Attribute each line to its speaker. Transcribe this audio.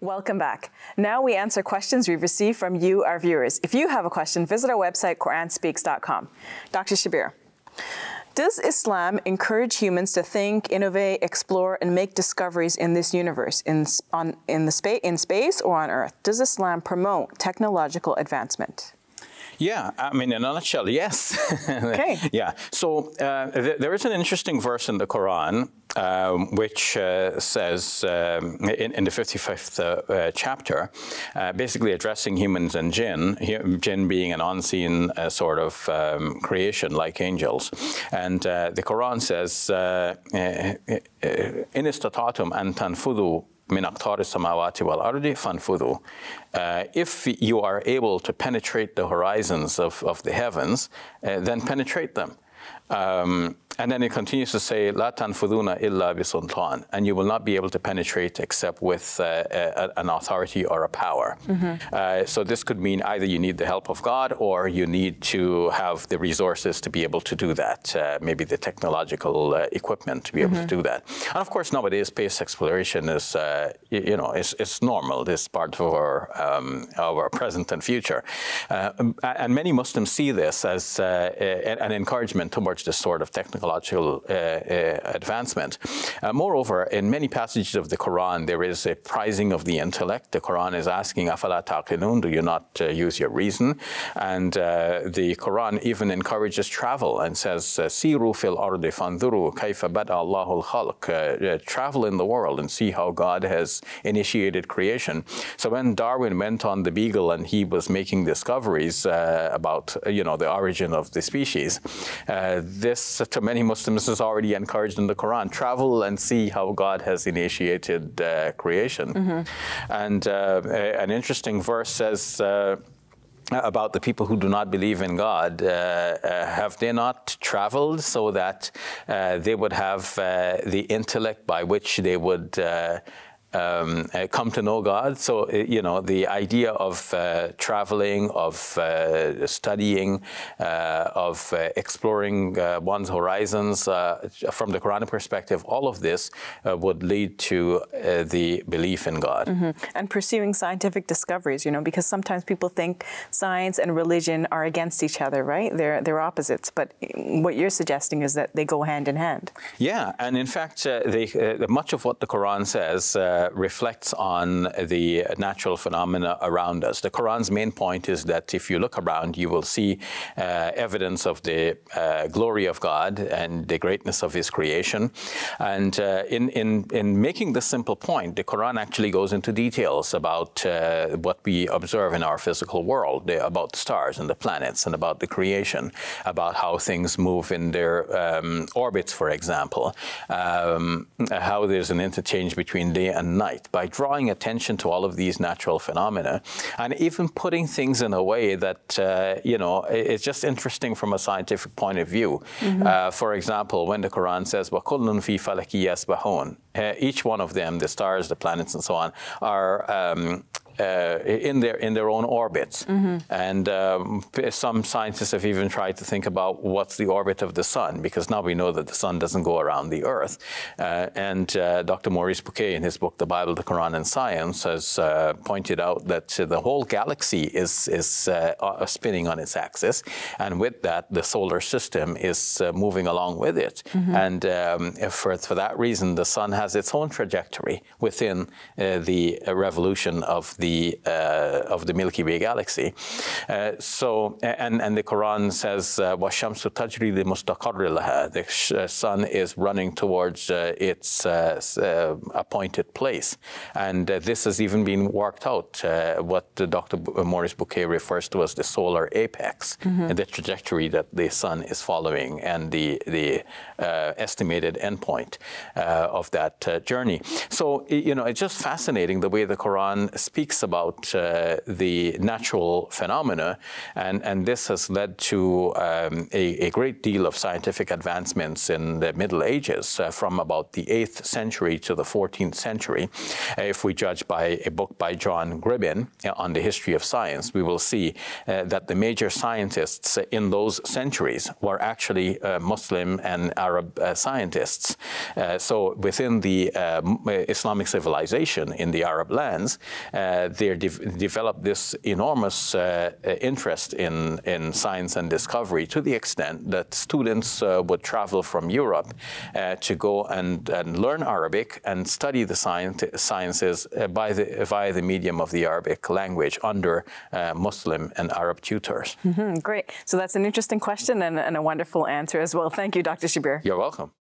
Speaker 1: Welcome back. Now we answer questions we've received from you, our viewers. If you have a question, visit our website, QuranSpeaks.com. Dr. Shabir, does Islam encourage humans to think, innovate, explore, and make discoveries in this universe, in, on, in, the spa in space or on Earth? Does Islam promote technological advancement?
Speaker 2: Yeah, I mean, in a nutshell, yes. okay. yeah. So uh, th there is an interesting verse in the Quran um, which uh, says um, in, in, the 55th uh, uh, chapter, uh, basically addressing humans and jinn, jinn being an unseen uh, sort of um, creation like angels. And uh, the Quran says, "In istatatum antan fudu min samawati wal ardi fanfudu." If you are able to penetrate the horizons of, of the heavens, then penetrate them. Um, and then it continues to say, La tanfuduna illa bisultan, and you will not be able to penetrate except with uh, uh a, an authority or a power. Mm -hmm. uh, so this could mean either you need the help of God or you need to have the resources to be able to do that, uh, maybe the technological uh, equipment to be able mm -hmm. to mm-hmm. do that. And of course, nowadays space exploration is, uh, you know, it's, it's normal. It's part of our, um, our present and future. and many Muslims see this as an encouragement towards this sort of technical technological uh, uh, advancement. Uh, moreover, in many passages of the Quran, there is a prizing of the intellect. The Quran is asking, "Afala taqinun? Do you not use your reason?" And the Quran even encourages travel and says, "Siru fil ardi fanduru kaifa bada Allahul khalq." Travel in the world and see how God has initiated creation. So when Darwin went on the Beagle and he was making discoveries uh, about you know the origin of the species, uh, this to many many Muslims is already encouraged in the Quran. Travel and see how God has initiated uh, creation. Mm -hmm. And uh, an interesting verse says, uh, about the people who do not believe in God, uh, uh, have they not traveled so that uh, they would have uh, the intellect by which they would uh, um, uh, come to know God. So, uh, you know, the idea of uh, traveling, of uh, studying, uh, of uh, exploring one's horizons from the Quranic perspective, all of this would lead to the belief in God. Mm
Speaker 1: -hmm. And pursuing scientific discoveries, you know, because sometimes people think science and religion are against each other, right? They're, they're opposites. But eh, what you're suggesting is that they go hand in hand.
Speaker 2: Yeah. And in fact, they, much of what the Quran says, uh, reflects on the natural phenomena around us. The Quran's main point is that if you look around, you will see uh, evidence of the uh, glory of God and the greatness of His creation. And uh, in, in, in making this simple point, the Quran actually goes into details about what we observe in our physical world, about the stars and the planets and about the creation, about how things move in their um, orbits, for example, um, how there's an interchange between day and and night by drawing attention to all of these natural phenomena and even putting things in a way that, uh, you know, it's just interesting from a scientific point of view. Mm -hmm. uh, for example, when the Quran says, uh, each one of them, the stars, the planets, and so on, are um, uh, in their in their own orbits. Mm -hmm. And um, some scientists have even tried to think about what's the orbit of the sun, because now we know that the sun doesn't go around the Earth. Uh, and uh, Dr. Maurice Bouquet, in his book *The Bible, the Quran, and Science*, has uh, pointed out that the whole galaxy is is uh, uh, spinning on its axis, and with that, the solar system is moving along with it. Mm -hmm. And um, for for that reason, the sun has its own trajectory within the revolution of the the uh, of the Milky Way galaxy. Uh, so and and the Quran says uh, washamsu tajri li mustaqarrilaha. The sun is running towards its appointed place, and this has even been worked out. what Dr. Maurice Bouquet refers to as the solar apex, mm -hmm. and the trajectory that the sun is following, and the the estimated endpoint of that journey. So you know, it's just fascinating the way the Quran speaks about uh, the natural phenomena, and, and this has led to um, a, a, great deal of scientific advancements in the Middle Ages, uh, from about the 8th century to the 14th century. Uh, if we judge by a book by John Gribbin on the history of science, we will see that the major scientists in those centuries were actually Muslim and Arab scientists. so within the Islamic civilization in the Arab lands, uh, uh, they de developed this enormous uh, uh, interest in, in science and discovery to the extent that students would travel from Europe to go and, and learn Arabic and study the science, sciences by the, via the medium of the Arabic language under Muslim and Arab tutors.
Speaker 1: Mm -hmm, great. So that's an interesting question and, and a wonderful answer as well. Thank you, Dr. Shabir.
Speaker 2: You're welcome.